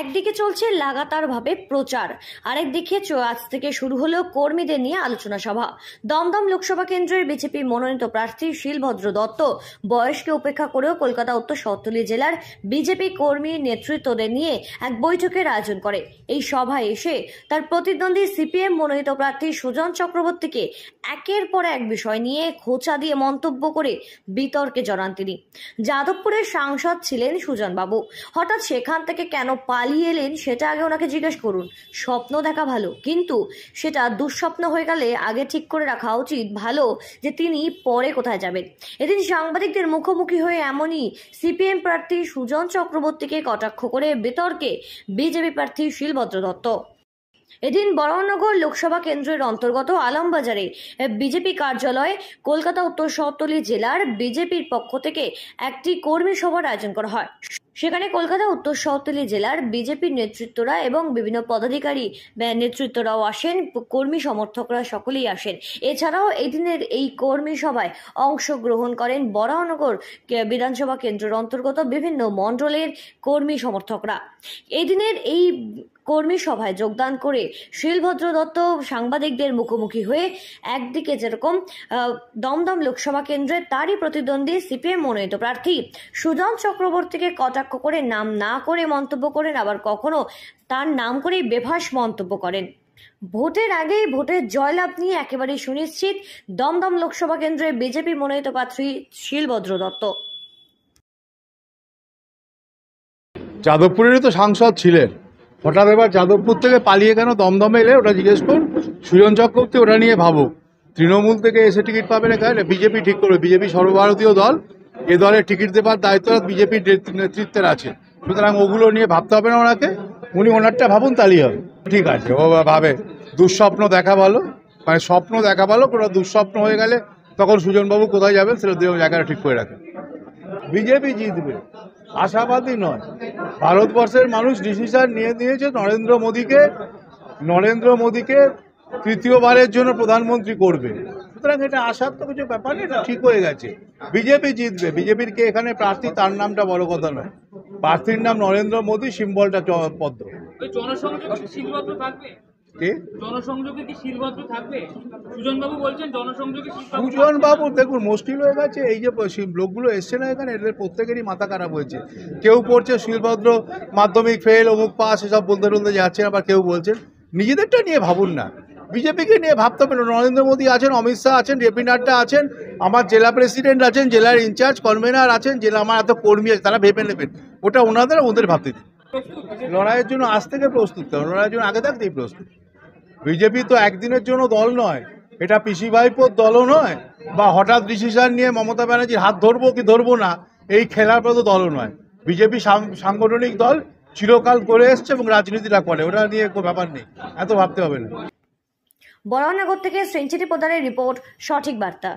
একদিকে চলছে লাগাতারভাবে প্রচার আরেকদিকে আজ থেকে শুরু হলো কর্মীদের নিয়ে আলোচনা সভা দমদম লোকসভা কেন্দ্রের বিজেপি মনোনীত প্রার্থী শিলভদ্র দত্ত বয়সকে উপেক্ষা করেও কলকাতা উত্তর শহরতলি জেলার বিজেপি কর্মী নেতৃত্বদের নিয়ে এক বৈঠকের আয়োজন করে এই সভায় এসে তার প্রতিদ্বন্দ্বী সিপিএম মনোনীত প্রার্থী সুজন চক্রবর্তীকে একের পর এক বিষয় নিয়ে খোঁচা দিয়ে মন্তব্য করে বিতর্কে জড়ান তিনি যাদবপুরের সাংসদ ছিলেন সুজনবাবু হঠাৎ সেখান থেকে কেন পালিয়ে এলেন সেটা আগে ওনাকে জিজ্ঞেস করুন স্বপ্ন দেখা ভালো কিন্তু সেটা দুঃস্বপ্ন হয়ে গেলে আগে ঠিক করে রাখা উচিত ভালো যে তিনি পরে কোথায় যাবেন এদিন সাংবাদিকদের মুখোমুখি হয়ে এমনই সিপিএম প্রার্থী সুজন চক্রবর্তীকে কটাক্ষ করে বিতর্কে বিজেপি প্রার্থী শিলভদ্র দত্ত এদিন বরাহনগর লোকসভা কেন্দ্রের অন্তর্গত আলমবাজারে বিজেপি কার্যালয়ে কলকাতা উত্তর শহরতলি জেলার বিজেপির পক্ষ থেকে একটি কর্মী সভার আয়োজন করা হয় সেখানে কলকাতা উত্তর শহরতলি জেলার বিজেপির নেতৃত্বরা এবং বিভিন্ন পদাধিকারী নেতৃত্বরাও আসেন কর্মী সমর্থকরা সকলেই আসেন এছাড়াও এদিনের এই কর্মী সভায় অংশগ্রহণ করেন বরাহনগর বিধানসভা কেন্দ্রের অন্তর্গত বিভিন্ন মণ্ডলের কর্মী সমর্থকরা এদিনের এই কর্মী সভায় যোগদান করে শিলভদ্র দত্ত সাংবাদিকদের মুখোমুখি হয়ে একদিকে যেরকম দমদম লোকসভা কেন্দ্রে তারই প্রতিদ্বন্দ্বী সিপিএম মনোনীত প্রার্থী সুজন চক্রবর্তীকে কটাক্ষ করে নাম না করে মন্তব্য করেন আবার কখনো তার নাম করেই বেভাস মন্তব্য করেন ভোটের আগেই ভোটের জয়লাভ নিয়ে একেবারেই সুনিশ্চিত দমদম লোকসভা কেন্দ্রে বিজেপি মনোনীত প্রার্থী শিলভদ্র দত্ত যাদবপুরেরই তো সাংসদ ছিলেন হঠাৎ এবার যাদবপুর থেকে পালিয়ে কেন দমদমে এলে ওটা জিজ্ঞেস করুন সুজন চক্রবর্তী ওটা নিয়ে ভাবুক তৃণমূল থেকে এসে টিকিট পাবে না কেন বিজেপি ঠিক করবে বিজেপি সর্বভারতীয় দল এ দলে টিকিট দেবার দায়িত্ব বিজেপির নেতৃত্বের আছে সুতরাং ওগুলো নিয়ে ভাবতে হবে না ওনাকে উনি ওনারটা ভাবুন তালি হবে ঠিক আছে ও ভাবে দুঃস্বপ্ন দেখা ভালো মানে স্বপ্ন দেখা ভালো কোনো দুঃস্বপ্ন হয়ে গেলে তখন সুজনবাবু কোথায় যাবেন সেটা জায়গাটা ঠিক করে রাখেন বিজেপি জিতবে আশাবাদী নয় ভারতবর্ষের মানুষ ডিসিশন নিয়ে দিয়েছে নরেন্দ্র মোদীকে নরেন্দ্র মোদীকে তৃতীয়বারের জন্য প্রধানমন্ত্রী করবে সুতরাং এটা আসার তো কিছু ব্যাপার এটা ঠিক হয়ে গেছে বিজেপি জিতবে বিজেপির কে এখানে প্রার্থী তার নামটা বড় কথা নয় প্রার্থীর নাম নরেন্দ্র মোদী সিম্বলটা পদ্ম জনসংযোগ থাকবে জনসংযোগে কি দেখুন মুশকিল হয়ে গেছে এই যে লোকগুলো এসছে না এখানে এদের প্রত্যেকেরই মাথা খারাপ হয়েছে কেউ পড়ছে শিলভদ্র মাধ্যমিক ফেল অমুক পাস এসব বলতে বলতে যাচ্ছেন আবার কেউ বলছেন নিজেদেরটা নিয়ে ভাবুন না বিজেপিকে নিয়ে ভাবতে হবে নরেন্দ্র মোদী আছেন অমিত শাহ আছেন জেপি নাড্ডা আছেন আমার জেলা প্রেসিডেন্ট আছেন জেলার ইনচার্জ কনভেনার আছেন জেলা আমার এত কর্মী আছে তারা ভেবে নেবেন ওটা ওনাদের ওদের ভাবতে লড়াইয়ের জন্য আজ থেকে প্রস্তুত লড়াইয়ের জন্য আগে থাকতেই প্রস্তুত বিজেপি তো একদিনের জন্য দল নয় এটা পিসি ভাইপোর দলও নয় বা হঠাৎ ডিসিশন নিয়ে মমতা ব্যানার্জির হাত ধরবো কি ধরবো না এই খেলার পর তো দলও নয় বিজেপি সাংগঠনিক দল চিরকাল করে এসছে এবং রাজনীতিটা করে ওটা নিয়ে কোনো ব্যাপার নেই এত ভাবতে হবে না বরাহনগর থেকে সেঞ্চুরি প্রদানের রিপোর্ট সঠিক বার্তা